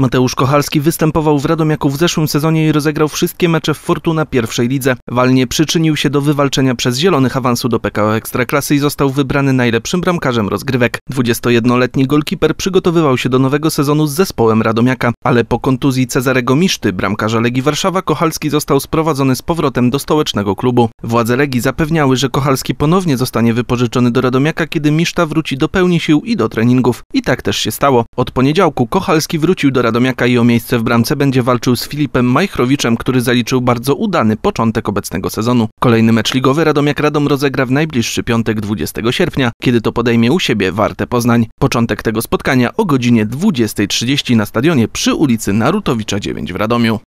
Mateusz Kochalski występował w Radomiaku w zeszłym sezonie i rozegrał wszystkie mecze w Fortuna pierwszej lidze. Walnie przyczynił się do wywalczenia przez Zielonych awansu do PKO Ekstraklasy i został wybrany najlepszym bramkarzem rozgrywek. 21-letni golkiper przygotowywał się do nowego sezonu z zespołem Radomiaka, ale po kontuzji Cezarego Miszty, bramkarza Legii Warszawa, Kochalski został sprowadzony z powrotem do stołecznego klubu. Władze Legii zapewniały, że Kochalski ponownie zostanie wypożyczony do Radomiaka, kiedy Miszta wróci do pełni sił i do treningów. I tak też się stało. Od poniedziałku Kochalski wrócił do Radomiaka i o miejsce w bramce będzie walczył z Filipem Majchrowiczem, który zaliczył bardzo udany początek obecnego sezonu. Kolejny mecz ligowy Radomiak Radom rozegra w najbliższy piątek 20 sierpnia, kiedy to podejmie u siebie Warte Poznań. Początek tego spotkania o godzinie 20.30 na stadionie przy ulicy Narutowicza 9 w Radomiu.